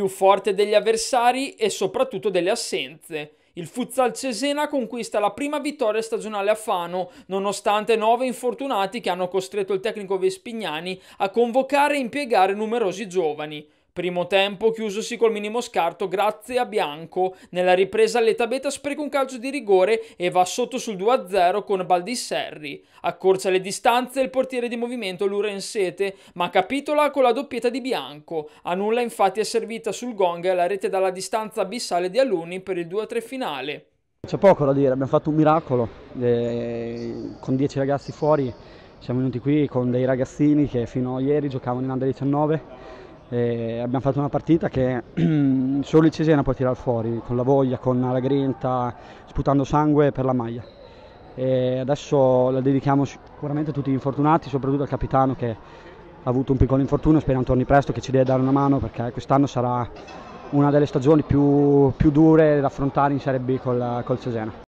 più forte degli avversari e soprattutto delle assenze. Il Futsal Cesena conquista la prima vittoria stagionale a Fano, nonostante nove infortunati che hanno costretto il tecnico Vespignani a convocare e impiegare numerosi giovani. Primo tempo chiusosi col minimo scarto grazie a Bianco. Nella ripresa Letabeta spreca un calcio di rigore e va sotto sul 2-0 con Baldisserri. Accorcia le distanze il portiere di movimento Lurensete, ma capitola con la doppietta di Bianco. A nulla infatti è servita sul gong la rete dalla distanza abissale di Aluni per il 2-3 finale. C'è poco da dire, abbiamo fatto un miracolo, eh, con 10 ragazzi fuori siamo venuti qui con dei ragazzini che fino a ieri giocavano in Under 19 e abbiamo fatto una partita che solo il Cesena può tirare fuori, con la voglia, con la grinta, sputando sangue per la maglia. E adesso la dedichiamo sicuramente a tutti gli infortunati, soprattutto al capitano che ha avuto un piccolo infortunio, speriamo torni presto, che ci deve dare una mano perché quest'anno sarà una delle stagioni più, più dure da affrontare in Serie B col, col Cesena.